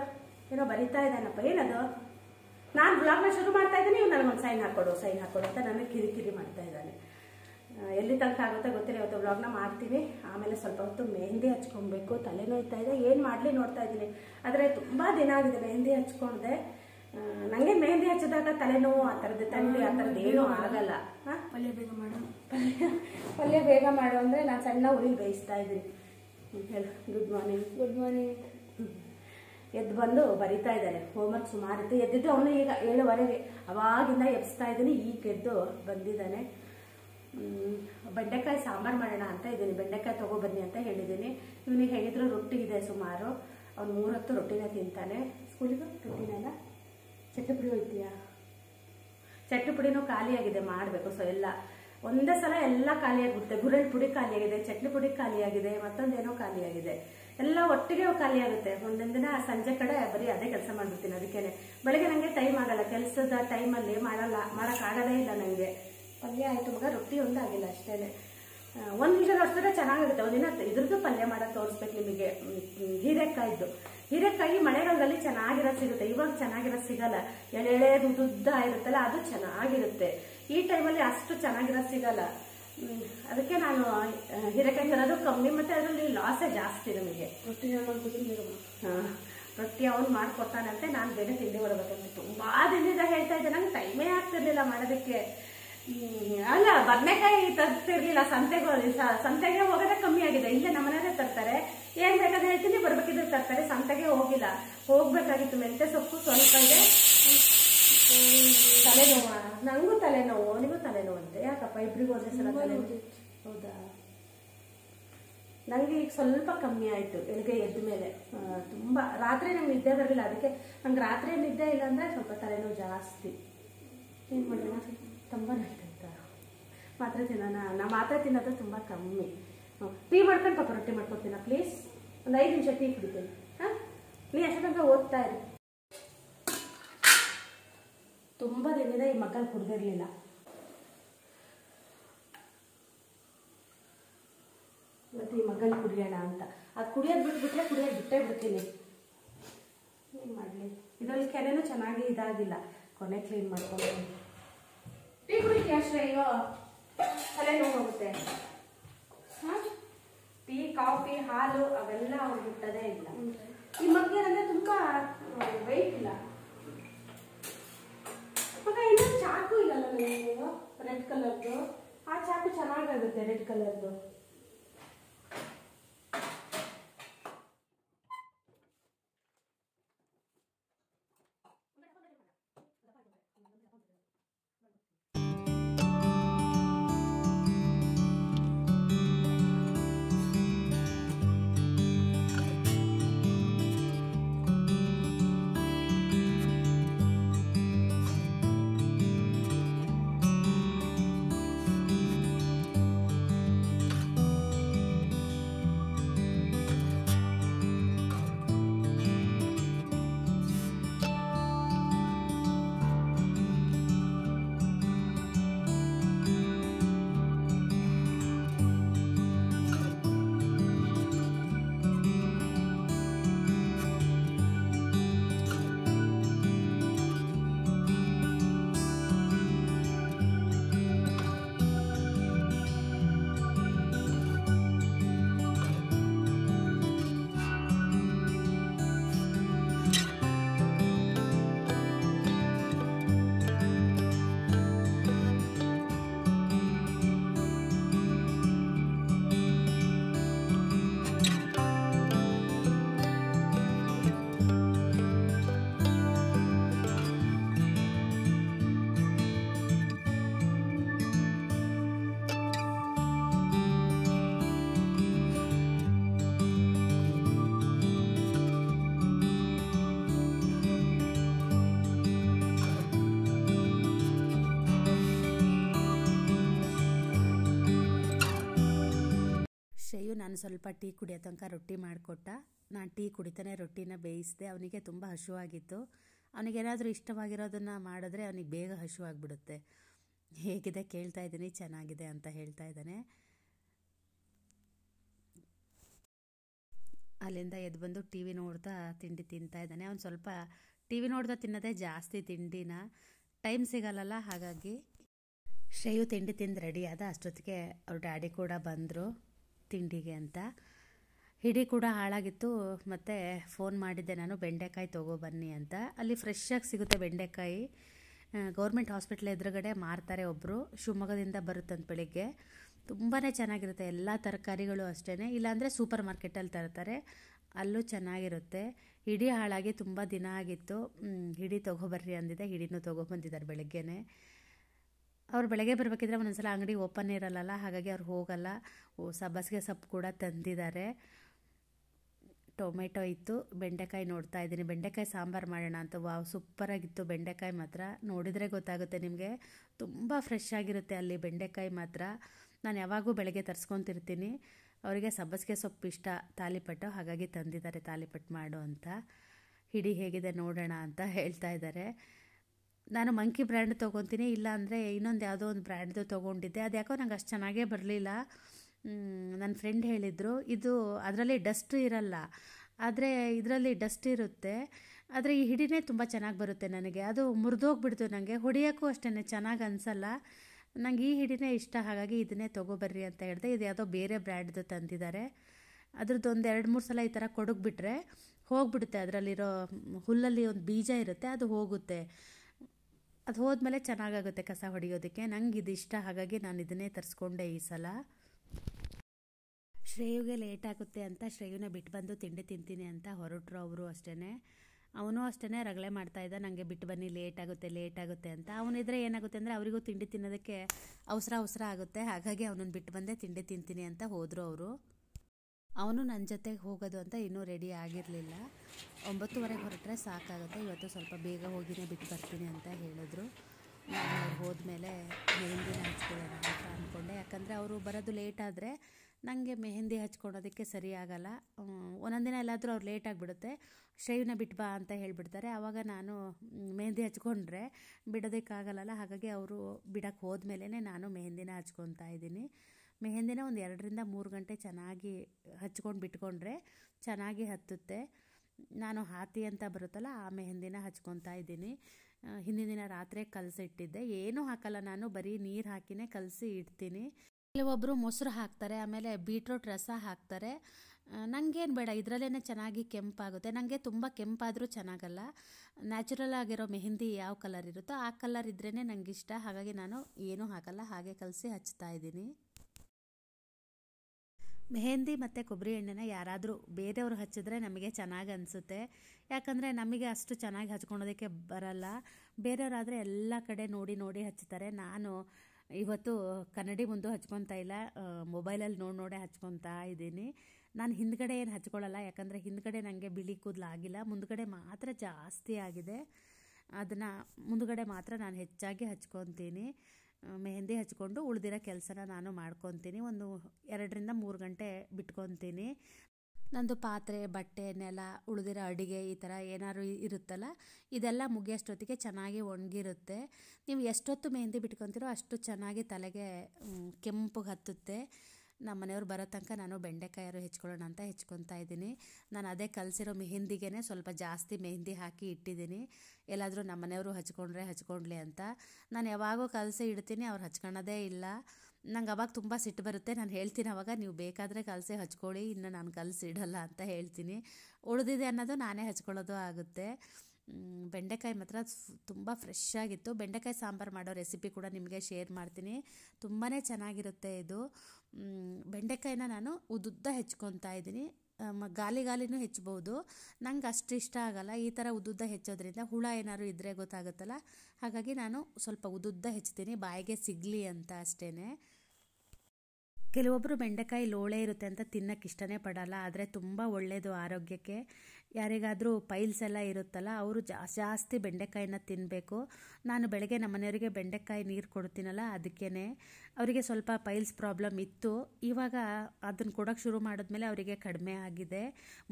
S1: ಏನೋ ಬರೀತಾ ಇದ್ದಾನಪ್ಪ ಏನದು ನಾನು ಬ್ಲಾಗ್ನ ಶುರು ಮಾಡ್ತಾ ಇದ್ದೀನಿ ಇವ್ನು ನನಗೊಂದು ಸೈನ್ ಹಾಕೊಡು ಸೈನ್ ಹಾಕೊಡು ಅಂತ ನನಗೆ ಕಿರಿಕಿರಿ ಮಾಡ್ತಾ ಇದ್ದಾನೆ ಎಲ್ಲಿ ತನಕ ಆಗುತ್ತೆ ಗೊತ್ತಿಲ್ಲ ಇವತ್ತು ಬ್ಲಾಗ್ನ ಮಾಡ್ತೀನಿ ಆಮೇಲೆ ಸ್ವಲ್ಪ ಹೊತ್ತು ಮೆಹಂದಿ ಹಚ್ಕೊಬೇಕು ತಲೆ ನೋಯ್ತಾ ಇದೆ ಏನು ಮಾಡಲಿ ನೋಡ್ತಾ ಇದ್ದೀನಿ ಆದರೆ ತುಂಬ ದಿನ ಆಗಿದೆ ಮೆಹಂದಿ ಹಚ್ಕೊಂಡೆ ನನಗೆ ಮೆಹಂದಿ ಹಚ್ಚಿದಾಗ ತಲೆನೋವು ಆ ಥರದ್ದು ತಂಡಿ ಆ ಥರದ್ದು ಏನೂ ಆಗಲ್ಲ ಪಲ್ಯ ಬೇಗ ಮಾಡು ಪಲ್ಯ ಪಲ್ಯ ಬೇಗ ಮಾಡು ಅಂದರೆ ನಾನು ಸಣ್ಣ ಹುಳಿ ಬೇಯಿಸ್ತಾ ಇದ್ದೀನಿ ಹೇಳು ಗುಡ್ ಮಾರ್ನಿಂಗ್ ಗುಡ್ ಮಾರ್ನಿಂಗ್ ಎದ್ದು ಬಂದು ಬರಿತಾ ಇದ್ದಾರೆ ಹೋಮ್ವರ್ಕ್ ಸುಮಾರಿತ್ತು ಎದ್ದಿದ್ದು ಅವನು ಈಗ ಏಳುವರೆಗೆ ಅವಾಗಿಂದ ಎಬ್ಸ್ತಾ ಇದ್ದೀನಿ ಈಗ ಎದ್ದು ಬಂದಿದ್ದಾನೆ ಬೆಂಡೆಕಾಯಿ ಸಾಂಬಾರು ಮಾಡೋಣ ಅಂತ ಇದ್ದೀನಿ ಬೆಂಡೆಕಾಯಿ ತೊಗೊಬನ್ನಿ ಅಂತ ಹೇಳಿದ್ದೀನಿ ಇವನಿಗೆ ಹೇಗಿದ್ರು ರೊಟ್ಟಿ ಇದೆ ಸುಮಾರು ಅವ್ನು ಮೂರೊತ್ತು ರೊಟ್ಟಿನ ತಿಂತಾನೆ ಸ್ಕೂಲಿಗೆ ರೊಟ್ಟಿನೆಲ್ಲ ಚಟ್ನಿ ಪುಡಿ ಹೋಯ್ತೀಯಾ ಪುಡಿನೂ ಖಾಲಿಯಾಗಿದೆ ಮಾಡಬೇಕು ಸೊ ಎಲ್ಲ ಒಂದೇ ಸಲ ಎಲ್ಲ ಖಾಲಿಯಾಗುತ್ತೆ ಗುರಳ್ ಪುಡಿ ಖಾಲಿಯಾಗಿದೆ ಚಟ್ನಿ ಪುಡಿ ಖಾಲಿಯಾಗಿದೆ ಮತ್ತೊಂದೇನೋ ಖಾಲಿಯಾಗಿದೆ ಎಲ್ಲ ಒಟ್ಟಿಗೆ ಖಾಲಿ ಆಗುತ್ತೆ ದಿನ ಸಂಜೆ ಕಡೆ ಬರೀ ಅದೇ ಕೆಲಸ ಮಾಡ್ಬಿಡ್ತೀನಿ ಅದಕ್ಕೆ ಬೆಳಗ್ಗೆ ನನಗೆ ಟೈಮ್ ಆಗಲ್ಲ ಕೆಲಸದ ಟೈಮಲ್ಲಿ ಮಾಡಲ್ಲ ಮಾಡೋಕ್ಕಾಗದೇ ಇಲ್ಲ ನನಗೆ ಪಲ್ಯ ಆಯಿತು ಮಗ ರೊಟ್ಟಿ ಒಂದು ಆಗಿಲ್ಲ ಅಷ್ಟೇ ಒಂದು ನಿಮಿಷ ತೋರಿಸಿದ್ರೆ ಚೆನ್ನಾಗಿರುತ್ತೆ ಒಂದಿನ ಇದ್ರದ್ದು ಪಲ್ಯ ಮಾಡಕ್ ತೋರಿಸ್ಬೇಕು ನಿಮಗೆ ಹೀರೆಕಾಯಿದ್ದು ಹೀರೆಕಾಯಿ ಮಳೆಗಾಲದಲ್ಲಿ ಚೆನ್ನಾಗಿರೋದು ಸಿಗುತ್ತೆ ಇವಾಗ ಚೆನ್ನಾಗಿರೋದು ಸಿಗಲ್ಲ ಎಳೆ ಎಳೆದು ಉದ್ದ ಇರುತ್ತಲ್ಲ ಅದು ಚೆನ್ನಾಗಿರುತ್ತೆ ಈ ಟೈಮಲ್ಲಿ ಅಷ್ಟು ಚೆನ್ನಾಗಿರೋದು ಸಿಗಲ್ಲ ಅದಕ್ಕೆ ನಾನು ಹೀರೆಕಾಯಿ ತರೋದು ಕಮ್ಮಿ ಮತ್ತೆ ಅದರಲ್ಲಿ ಲಾಸೇ ಜಾಸ್ತಿ ನಮಗೆ ರೊಟ್ಟಿ ರೊಟ್ಟಿ ಅವನು ಮಾಡ್ಕೊತಾನಂತೆ ನಾನು ಬೇರೆ ತಿಂಡಿ ಬರಬೇಕಂತ ತುಂಬಾ ದಿನದಿಂದ ಹೇಳ್ತಾ ಇದ್ದೆ ನಂಗೆ ಟೈಮೇ ಆಗ್ತಿರ್ಲಿಲ್ಲ ಮಾಡೋದಕ್ಕೆ ಅಲ್ಲ ಬದನೆಕಾಯಿ ತರ್ತಿರ್ಲಿಲ್ಲ ಸಂತೆಗೆ ಸಂತೆಗೆ ಹೋಗೋದೇ ಕಮ್ಮಿ ಆಗಿದೆ ಇಲ್ಲೇ ನಮ್ಮನೇ ತರ್ತಾರೆ ಏನ್ ಬೇಕಾದ್ರೆ ಹೇಳ್ತೀನಿ ಬರ್ಬೇಕಿದ್ರೆ ತರ್ತಾರೆ ಸಂತೆಗೆ ಹೋಗಿಲ್ಲ ಹೋಗ್ಬೇಕಾಗಿತ್ತು ಮೆಂತೆ ಸೊಪ್ಪು ಸ್ವಲ್ಪ ಇದೆ ತಲೆನೋವಾ ನಂಗೂ ತಲೆನೋವು ಅವನಿಗೂ ತಲೆನೋವು ಅಂತೆ ಯಾಕಪ್ಪ ಇಬ್ಬರಿಗೂ ಒಂದೇ ಸಲ ಹೌದಾ ನನಗೆ ಈಗ ಸ್ವಲ್ಪ ಕಮ್ಮಿ ಆಯಿತು ಬೆಳಗ್ಗೆ ಎದ್ದ ಮೇಲೆ ತುಂಬ ರಾತ್ರಿ ನಮ್ಗೆ ನಿದ್ದೆ ಬರಲಿಲ್ಲ ಅದಕ್ಕೆ ನಂಗೆ ರಾತ್ರಿ ನಿದ್ದೆ ಇಲ್ಲ ಅಂದರೆ ಸ್ವಲ್ಪ ತಲೆನೋವು ಜಾಸ್ತಿ ಏನು ಮಾಡೋಣ ತುಂಬ ನಷ್ಟ ಮಾತ್ರೆ ತಿನ್ನೋಣ ನಾ ಮಾತ್ರ ತಿನ್ನೋದು ತುಂಬ ಕಮ್ಮಿ ಟೀ ಮಾಡ್ಕೊಂಡು ಪಾಪ ರೊಟ್ಟಿ ಮಾಡ್ಕೊತೀನ ಪ್ಲೀಸ್ ಒಂದು ಐದು ನಿಮಿಷ ಟೀ ಕುಡಿತೀನಿ ಹಾಂ ನೀ ಎಷ್ಟೋ ತನಕ ಓದ್ತಾ ಇರಿ ತುಂಬ ದಿನದ ಈ ಮಕ್ಕಳು ಕುಡ್ದಿರ್ಲಿಲ್ಲ ಇವತ್ತು ಈ ಮಕ್ಕಳು ಕುಡಿಯೋಣ ಅಂತ ಅದು ಕುಡಿಯೋದು ಬಿಟ್ಬಿಟ್ರೆ ಕುಡಿಯೋದು ಬಿಟ್ಟೇ ಬಿಡ್ತೀನಿ ಏನು ಮಾಡಲಿ ಇದರಲ್ಲಿ ಕೆರೆನೂ ಚೆನ್ನಾಗಿ ಇದಾಗಿಲ್ಲ ಕೊನೆ ಕ್ಲೀನ್ ಮಾಡ್ಕೊಂಡು ಟೀ ಕುಡಿತೀಯ ಅಯ್ಯೋ ತಲೆ ನೋವು ಹೋಗುತ್ತೆ ಹಾಂ ಟೀ ಕಾಫಿ ಹಾಲು ಅವೆಲ್ಲ ಅವ್ರಿಗೆ ಬಿಟ್ಟದೇ ಇಲ್ಲ ಈ ಮಕ್ಕಳು ಅಂದರೆ ತುಂಬ ವೆಯ್ಟ್ ಇಲ್ಲ ಮಗ ಇನ್ನೊಂದು ಚಾಕು ಇಲ್ಲಲ್ಲ ರೆಡ್ ಕಲರ್ದು ಆ ಚಾಕು ಚೆನ್ನಾಗಾಗುತ್ತೆ ರೆಡ್ ಕಲರ್ದು ನಾನು ಸ್ವಲ್ಪ ಟೀ ಕುಡಿಯೋ ತನಕ ರೊಟ್ಟಿ ಮಾಡಿಕೊಟ್ಟ ನಾನು ಟೀ ಕುಡಿತಾನೆ ರೊಟ್ಟಿನ ಬೇಯಿಸಿದೆ ಅವನಿಗೆ ತುಂಬ ಹಶುವಾಗಿತ್ತು ಅವನಿಗೇನಾದರೂ ಇಷ್ಟವಾಗಿರೋದನ್ನು ಮಾಡಿದ್ರೆ ಅವನಿಗೆ ಬೇಗ ಹಶುವಾಗಿಬಿಡುತ್ತೆ ಹೇಗಿದೆ ಕೇಳ್ತಾ ಇದ್ದೀನಿ ಚೆನ್ನಾಗಿದೆ ಅಂತ ಹೇಳ್ತಾ ಇದ್ದಾನೆ ಅಲ್ಲಿಂದ ಎದ್ದು ಬಂದು ಟಿ ವಿ ನೋಡ್ತಾ ತಿಂಡಿ ತಿಂತಾ ಇದ್ದಾನೆ ಅವ್ನು ಸ್ವಲ್ಪ ಟಿ ವಿ ನೋಡ್ತಾ ತಿನ್ನೋದೇ ಜಾಸ್ತಿ ತಿಂಡಿನ ಟೈಮ್ ಸಿಗಲ್ಲಲ್ಲ ಹಾಗಾಗಿ ಶ್ರೇಯು ತಿಂಡಿ ತಿಂದು ರೆಡಿ ಆದ ಅಷ್ಟೊತ್ತಿಗೆ ಅವ್ರ ಡ್ಯಾಡಿ ಕೂಡ ಬಂದರು ತಿಂಡಿಗೆ ಅಂತ ಹಿಡಿ ಕೂಡ ಹಾಳಾಗಿತ್ತು ಮತ್ತು ಫೋನ್ ಮಾಡಿದ್ದೆ ನಾನು ಬೆಂಡೆಕಾಯಿ ತೊಗೊಬನ್ನಿ ಅಂತ ಅಲ್ಲಿ ಫ್ರೆಶ್ಶಾಗಿ ಸಿಗುತ್ತೆ ಬೆಂಡೆಕಾಯಿ ಗೌರ್ಮೆಂಟ್ ಹಾಸ್ಪಿಟ್ಲ್ ಎದುರುಗಡೆ ಮಾರ್ತಾರೆ ಒಬ್ಬರು ಶಿವಮೊಗ್ಗದಿಂದ ಬರುತ್ತಂತ ಬೆಳಿಗ್ಗೆ ತುಂಬಾ ಚೆನ್ನಾಗಿರುತ್ತೆ ಎಲ್ಲ ತರಕಾರಿಗಳು ಅಷ್ಟೇ ಇಲ್ಲಾಂದರೆ ಸೂಪರ್ ಮಾರ್ಕೆಟಲ್ಲಿ ತರ್ತಾರೆ ಅಲ್ಲೂ ಚೆನ್ನಾಗಿರುತ್ತೆ ಹಿಡಿ ಹಾಳಾಗಿ ತುಂಬ ದಿನ ಆಗಿತ್ತು ಹಿಡಿ ತೊಗೊಬರ್ರಿ ಅಂದಿದೆ ಹಿಡಿನೂ ತೊಗೊಬಂದಿದ್ದಾರೆ ಬೆಳಗ್ಗೆನೇ ಅವ್ರು ಬೆಳಗ್ಗೆ ಬರಬೇಕಿದ್ರೆ ಒಂದೊಂದ್ಸಲ ಅಂಗಡಿ ಓಪನ್ ಇರಲ್ಲ ಹಾಗಾಗಿ ಅವ್ರು ಹೋಗಲ್ಲ ಓ ಸಬ್ಬಸಿಗೆ ಸೊಪ್ಪು ಕೂಡ ತಂದಿದ್ದಾರೆ ಟೊಮೆಟೊ ಇತ್ತು ಬೆಂಡೆಕಾಯಿ ನೋಡ್ತಾ ಇದ್ದೀನಿ ಬೆಂಡೆಕಾಯಿ ಸಾಂಬಾರು ಮಾಡೋಣ ಅಂತ ವಾವ್ ಸೂಪರಾಗಿತ್ತು ಬೆಂಡೆಕಾಯಿ ಮಾತ್ರ ನೋಡಿದರೆ ಗೊತ್ತಾಗುತ್ತೆ ನಿಮಗೆ ತುಂಬ ಫ್ರೆಶ್ ಆಗಿರುತ್ತೆ ಅಲ್ಲಿ ಬೆಂಡೆಕಾಯಿ ಮಾತ್ರ ನಾನು ಯಾವಾಗೂ ಬೆಳಗ್ಗೆ ತರಿಸ್ಕೊತಿರ್ತೀನಿ ಅವರಿಗೆ ಸಬ್ಬಸಿಗೆ ಸೊಪ್ಪು ಇಷ್ಟ ತಾಲಿಪಟ್ಟು ಹಾಗಾಗಿ ತಂದಿದ್ದಾರೆ ತಾಲಿಪಟ್ಟು ಮಾಡು ಅಂತ ಹಿಡಿ ಹೇಗಿದೆ ನೋಡೋಣ ಅಂತ ಹೇಳ್ತಾ ಇದ್ದಾರೆ ನಾನು ಮಂಕಿ ಬ್ರ್ಯಾಂಡ್ ತೊಗೊತೀನಿ ಇಲ್ಲಾಂದರೆ ಇನ್ನೊಂದು ಯಾವುದೋ ಒಂದು ಬ್ರ್ಯಾಂಡ್ದು ತೊಗೊಂಡಿದ್ದೆ ಅದು ಯಾಕೋ ನಂಗೆ ಅಷ್ಟು ಚೆನ್ನಾಗೇ ಬರಲಿಲ್ಲ ನನ್ನ ಫ್ರೆಂಡ್ ಹೇಳಿದರು ಇದು ಅದರಲ್ಲಿ ಡಸ್ಟ್ ಇರಲ್ಲ ಆದರೆ ಇದರಲ್ಲಿ ಡಸ್ಟ್ ಇರುತ್ತೆ ಆದರೆ ಈ ಹಿಡಿನೇ ತುಂಬ ಚೆನ್ನಾಗಿ ಬರುತ್ತೆ ನನಗೆ ಅದು ಮುರಿದೋಗ್ಬಿಡ್ತು ನನಗೆ ಹೊಡಿಯೋಕ್ಕೂ ಅಷ್ಟೇ ಚೆನ್ನಾಗಿ ಅನಿಸಲ್ಲ ನನಗೆ ಈ ಹಿಡಿನೇ ಇಷ್ಟ ಹಾಗಾಗಿ ಇದನ್ನೇ ತೊಗೊಬರ್ರಿ ಅಂತ ಹೇಳಿದೆ ಇದು ಯಾವುದೋ ಬೇರೆ ಬ್ರ್ಯಾಂಡ್ದು ತಂದಿದ್ದಾರೆ ಅದ್ರದ್ದು ಒಂದು ಎರಡು ಮೂರು ಸಲ ಈ ಥರ ಕೊಡಗ್ಬಿಟ್ರೆ ಹೋಗ್ಬಿಡುತ್ತೆ ಅದರಲ್ಲಿರೋ ಹುಲ್ಲಲ್ಲಿ ಒಂದು ಬೀಜ ಇರುತ್ತೆ ಅದು ಹೋಗುತ್ತೆ ಅದು ಹೋದ್ಮೇಲೆ ಚೆನ್ನಾಗಾಗುತ್ತೆ ಕಸ ಹೊಡೆಯೋದಕ್ಕೆ ನಂಗೆ ಇದು ಇಷ್ಟ ಹಾಗಾಗಿ ನಾನು ಇದನ್ನೇ ತರಿಸ್ಕೊಂಡೆ ಈ ಸಲ ಶ್ರೇಯುಗೆ ಲೇಟ್ ಆಗುತ್ತೆ ಅಂತ ಶ್ರೇಯುನ ಬಿಟ್ಟು ಬಂದು ತಿಂಡಿ ತಿಂತೀನಿ ಅಂತ ಹೊರಟ್ರು ಅವರು ಅಷ್ಟೇ ಅವನು ಅಷ್ಟೇ ರಗಳೆ ಮಾಡ್ತಾ ಇದ್ದ ನನಗೆ ಬಿಟ್ಟು ಬನ್ನಿ ಲೇಟ್ ಆಗುತ್ತೆ ಲೇಟ್ ಆಗುತ್ತೆ ಅಂತ ಅವನಿದ್ರೆ ಏನಾಗುತ್ತೆ ಅಂದರೆ ಅವರಿಗೂ ತಿಂಡಿ ತಿನ್ನೋದಕ್ಕೆ ಅವಸರ ಅವಸರ ಆಗುತ್ತೆ ಹಾಗಾಗಿ ಅವನನ್ನು ಬಿಟ್ಟು ಬಂದೆ ತಿಂಡಿ ತಿಂತೀನಿ ಅಂತ ಹೋದರು ಅವರು ಅವನು ನನ್ನ ಜೊತೆಗೆ ಹೋಗೋದು ಅಂತ ಇನ್ನೂ ರೆಡಿ ಆಗಿರಲಿಲ್ಲ ಒಂಬತ್ತುವರೆಗೆ ಹೊರಟ್ರೆ ಸಾಕಾಗುತ್ತೆ ಇವತ್ತು ಸ್ವಲ್ಪ ಬೇಗ ಹೋಗಿನೇ ಬಿಟ್ಟು ಬರ್ತೀನಿ ಅಂತ ಹೇಳಿದ್ರು ನಾನು ಹೋದ್ಮೇಲೆ ಮೆಹಂದಿನ ಹಚ್ಕೊಳ್ಳೋಣ ಅಂತ ಅಂದ್ಕೊಂಡೆ ಯಾಕಂದರೆ ಅವರು ಬರೋದು ಲೇಟ್ ಆದರೆ ನನಗೆ ಮೆಹಂದಿ ಹಚ್ಕೊಳೋದಕ್ಕೆ ಸರಿಯಾಗಲ್ಲ ದಿನ ಎಲ್ಲಾದರೂ ಅವ್ರು ಲೇಟ್ ಆಗಿಬಿಡುತ್ತೆ ಶೈವ್ನ ಬಿಟ್ಟು ಬಾ ಅಂತ ಹೇಳಿಬಿಡ್ತಾರೆ ಆವಾಗ ನಾನು ಮೆಹಂದಿ ಹಚ್ಕೊಂಡ್ರೆ ಬಿಡೋದಕ್ಕಾಗಲ್ಲ ಹಾಗಾಗಿ ಅವರು ಬಿಡೋಕ್ಕೆ ಹೋದ್ಮೇಲೆ ನಾನು ಮೆಹಂದಿನ ಹಚ್ಕೊತಾ ಇದ್ದೀನಿ ಮೆಹಂದಿನ ಒಂದು ಎರಡರಿಂದ ಮೂರು ಗಂಟೆ ಚೆನ್ನಾಗಿ ಹಚ್ಕೊಂಡು ಬಿಟ್ಕೊಂಡ್ರೆ ಚೆನ್ನಾಗಿ ಹತ್ತುತ್ತೆ ನಾನು ಹಾತಿ ಅಂತ ಬರುತ್ತಲ್ಲ ಆ ಮೆಹಂದಿನ ಹಚ್ಕೊತಾ ಇದ್ದೀನಿ ಹಿಂದಿನ ದಿನ ರಾತ್ರಿ ಕಲಸಿಟ್ಟಿದ್ದೆ ಏನೂ ಹಾಕಲ್ಲ ನಾನು ಬರೀ ನೀರು ಹಾಕಿನೇ ಕಲಸಿ ಇಡ್ತೀನಿ ಕೆಲವೊಬ್ಬರು ಮೊಸರು ಹಾಕ್ತಾರೆ ಆಮೇಲೆ ಬೀಟ್ರೋಟ್ ರಸ ಹಾಕ್ತಾರೆ ನನಗೇನು ಬೇಡ ಇದರಲ್ಲೇ ಚೆನ್ನಾಗಿ ಕೆಂಪಾಗುತ್ತೆ ನನಗೆ ತುಂಬ ಕೆಂಪಾದರೂ ಚೆನ್ನಾಗಲ್ಲ ನ್ಯಾಚುರಲ್ ಆಗಿರೋ ಮೆಹಂದಿ ಯಾವ ಕಲರ್ ಇರುತ್ತೋ ಆ ಕಲರ್ ಇದ್ರೇ ನನಗಿಷ್ಟ ಹಾಗಾಗಿ ನಾನು ಏನೂ ಹಾಕಲ್ಲ ಹಾಗೆ ಕಲಸಿ ಹಚ್ತಾ ಇದ್ದೀನಿ ಮೆಹಂದಿ ಮತ್ತು ಕೊಬ್ಬರಿ ಎಣ್ಣೆನ ಯಾರಾದರೂ ಬೇರೆಯವರು ಹಚ್ಚಿದ್ರೆ ನಮಗೆ ಚೆನ್ನಾಗಿ ಅನಿಸುತ್ತೆ ಯಾಕಂದರೆ ನಮಗೆ ಅಷ್ಟು ಚೆನ್ನಾಗಿ ಹಚ್ಕೊಳೋದಕ್ಕೆ ಬರಲ್ಲ ಬೇರೆಯವರಾದರೆ ಎಲ್ಲ ಕಡೆ ನೋಡಿ ನೋಡಿ ಹಚ್ತಾರೆ ನಾನು ಇವತ್ತು ಕನ್ನಡಿ ಮುಂದೆ ಹಚ್ಕೊತಾ ಇಲ್ಲ ಮೊಬೈಲಲ್ಲಿ ನೋಡಿ ನೋಡಿ ಹಚ್ಕೊತಾ ಇದ್ದೀನಿ ನಾನು ಹಿಂದ್ಗಡೆ ಏನು ಹಚ್ಕೊಳ್ಳಲ್ಲ ಯಾಕಂದರೆ ಹಿಂದ್ಗಡೆ ನನಗೆ ಬಿಳಿ ಕೂದಲು ಆಗಿಲ್ಲ ಮುಂದ್ಗಡೆ ಮಾತ್ರ ಜಾಸ್ತಿ ಆಗಿದೆ ಅದನ್ನು ಮುಂದ್ಗಡೆ ಮಾತ್ರ ನಾನು ಹೆಚ್ಚಾಗಿ ಹಚ್ಕೊತೀನಿ ಮೆಹಂದಿ ಹಚ್ಕೊಂಡು ಉಳಿದಿರೋ ಕೆಲಸನ ನಾನು ಮಾಡ್ಕೊತೀನಿ ಒಂದು ಎರಡರಿಂದ ಮೂರು ಗಂಟೆ ಬಿಟ್ಕೊತೀನಿ ನಂದು ಪಾತ್ರೆ ಬಟ್ಟೆ ನೆಲ ಉಳಿದಿರೋ ಅಡುಗೆ ಈ ಥರ ಏನಾದ್ರು ಇರುತ್ತಲ್ಲ ಇದೆಲ್ಲ ಮುಗಿಯೋಷ್ಟೊತ್ತಿಗೆ ಚೆನ್ನಾಗಿ ಒಣಗಿರುತ್ತೆ ನೀವು ಎಷ್ಟೊತ್ತು ಮೆಹಂದಿ ಬಿಟ್ಕೊತಿರೋ ಅಷ್ಟು ಚೆನ್ನಾಗಿ ತಲೆಗೆ ಕೆಂಪು ಹತ್ತುತ್ತೆ ನಮ್ಮ ಮನೆಯವ್ರು ಬರೋ ತನಕ ನಾನು ಬೆಂಡೆಕಾಯರು ಹೆಚ್ಕೊಳ್ಳೋಣ ಅಂತ ಹೆಚ್ಕೊತಾ ಇದ್ದೀನಿ ನಾನು ಅದೇ ಕಲಸಿರೋ ಮೆಹಂದಿಗೆ ಸ್ವಲ್ಪ ಜಾಸ್ತಿ ಮೆಹಂದಿ ಹಾಕಿ ಇಟ್ಟಿದ್ದೀನಿ ಎಲ್ಲಾದರೂ ನಮ್ಮ ಮನೆಯವರು ಹಚ್ಕೊಂಡ್ರೆ ಹಚ್ಕೊಂಡ್ಲಿ ಅಂತ ನಾನು ಯಾವಾಗೂ ಕಲಸಿ ಇಡ್ತೀನಿ ಅವ್ರು ಹಚ್ಕೊಳ್ಳೋದೇ ಇಲ್ಲ ನಂಗೆ ಅವಾಗ ತುಂಬ ಸಿಟ್ಟು ಬರುತ್ತೆ ನಾನು ಹೇಳ್ತೀನಿ ಅವಾಗ ನೀವು ಬೇಕಾದರೆ ಕಲಸೆ ಹಚ್ಕೊಳ್ಳಿ ಇನ್ನು ನಾನು ಇಡೋಲ್ಲ ಅಂತ ಹೇಳ್ತೀನಿ ಉಳಿದಿದೆ ಅನ್ನೋದು ನಾನೇ ಹಚ್ಕೊಳ್ಳೋದು ಆಗುತ್ತೆ ಬೆಂಡೆಕಾಯಿ ಮಾತ್ರ ತುಂಬ ಫ್ರೆಶ್ ಆಗಿತ್ತು ಬೆಂಡೆಕಾಯಿ ಸಾಂಬಾರು ಮಾಡೋ ರೆಸಿಪಿ ಕೂಡ ನಿಮಗೆ ಶೇರ್ ಮಾಡ್ತೀನಿ ತುಂಬಾ ಚೆನ್ನಾಗಿರುತ್ತೆ ಇದು ಬೆಂಡೆಕಾಯಿನ ನಾನು ಉದ್ದುದ್ದ ಹೆಚ್ಕೊತಾ ಇದ್ದೀನಿ ಗಾಲಿ ಗಾಲಿನೂ ಹೆಚ್ಚಬಹುದು ನಂಗೆ ಅಷ್ಟು ಇಷ್ಟ ಆಗಲ್ಲ ಈ ಥರ ಉದ್ದುದ್ದ ಹೆಚ್ಚೋದ್ರಿಂದ ಹುಳ ಏನಾದ್ರು ಇದ್ದರೆ ಗೊತ್ತಾಗುತ್ತಲ್ಲ ಹಾಗಾಗಿ ನಾನು ಸ್ವಲ್ಪ ಉದ್ದುದ್ದ ಹೆಚ್ತೀನಿ ಬಾಯಿಗೆ ಸಿಗಲಿ ಅಂತ ಅಷ್ಟೇ ಕೆಲವೊಬ್ಬರು ಬೆಂಡೆಕಾಯಿ ಲೋಳೆ ಇರುತ್ತೆ ಅಂತ ತಿನ್ನಕ್ಕೆ ಇಷ್ಟನೇ ಪಡಲ್ಲ ಆದರೆ ತುಂಬ ಒಳ್ಳೆಯದು ಆರೋಗ್ಯಕ್ಕೆ ಯಾರಿಗಾದರೂ ಪೈಲ್ಸ್ ಎಲ್ಲ ಇರುತ್ತಲ್ಲ ಅವರು ಜಾಸ್ತಿ ಬೆಂಡೆಕಾಯಿನ ತಿನ್ನಬೇಕು ನಾನು ಬೆಳಗ್ಗೆ ನಮ್ಮನೆಯವರಿಗೆ ಬೆಂಡೆಕಾಯಿ ನೀರು ಕೊಡ್ತೀನಲ್ಲ ಅದಕ್ಕೇ ಅವರಿಗೆ ಸ್ವಲ್ಪ ಪೈಲ್ಸ್ ಪ್ರಾಬ್ಲಮ್ ಇತ್ತು ಇವಾಗ ಅದನ್ನು ಕೊಡೋಕ್ಕೆ ಶುರು ಮಾಡಿದ್ಮೇಲೆ ಅವರಿಗೆ ಕಡಿಮೆ ಆಗಿದೆ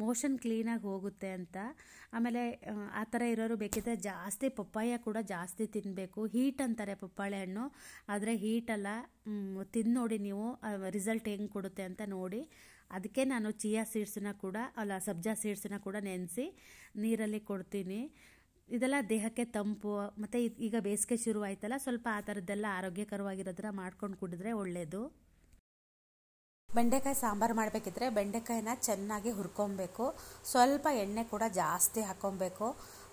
S1: ಮೋಷನ್ ಕ್ಲೀನಾಗಿ ಹೋಗುತ್ತೆ ಅಂತ ಆಮೇಲೆ ಆ ಥರ ಇರೋರು ಬೇಕಿದ್ದರೆ ಜಾಸ್ತಿ ಪಪ್ಪಾಯ ಕೂಡ ಜಾಸ್ತಿ ತಿನ್ನಬೇಕು ಹೀಟ್ ಅಂತಾರೆ ಪಪ್ಪಾಳೆ ಹಣ್ಣು ಆದರೆ ಹೀಟಲ್ಲ ತಿಂದು ನೋಡಿ ನೀವು ರಿಸಲ್ಟ್ ಹೆಂಗೆ ಕೊಡುತ್ತೆ ಅಂತ ನೋಡಿ ಅದಕ್ಕೆ ನಾನು ಚಿಯಾ ಸೀಡ್ಸನ್ನ ಕೂಡ ಅಲ್ಲ ಸಬ್ಜಾ ಸೀಡ್ಸನ್ನ ಕೂಡ ನೆನೆಸಿ ನೀರಲ್ಲಿ ಕೊಡ್ತೀನಿ ಇದೆಲ್ಲ ದೇಹಕ್ಕೆ ತಂಪು ಮತ್ತು ಈಗ ಬೇಸಿಗೆ ಶುರುವಾಯ್ತಲ್ಲ ಸ್ವಲ್ಪ ಆ ಥರದ್ದೆಲ್ಲ ಆರೋಗ್ಯಕರವಾಗಿರೋದ್ರ ಮಾಡ್ಕೊಂಡು ಕುಡಿದ್ರೆ ಒಳ್ಳೆಯದು ಬೆಂಡೆಕಾಯಿ ಸಾಂಬಾರು ಮಾಡಬೇಕಿದ್ರೆ ಬೆಂಡೆಕಾಯಿನ ಚೆನ್ನಾಗಿ ಹುರ್ಕೊಬೇಕು ಸ್ವಲ್ಪ ಎಣ್ಣೆ ಕೂಡ ಜಾಸ್ತಿ ಹಾಕ್ಕೊಬೇಕು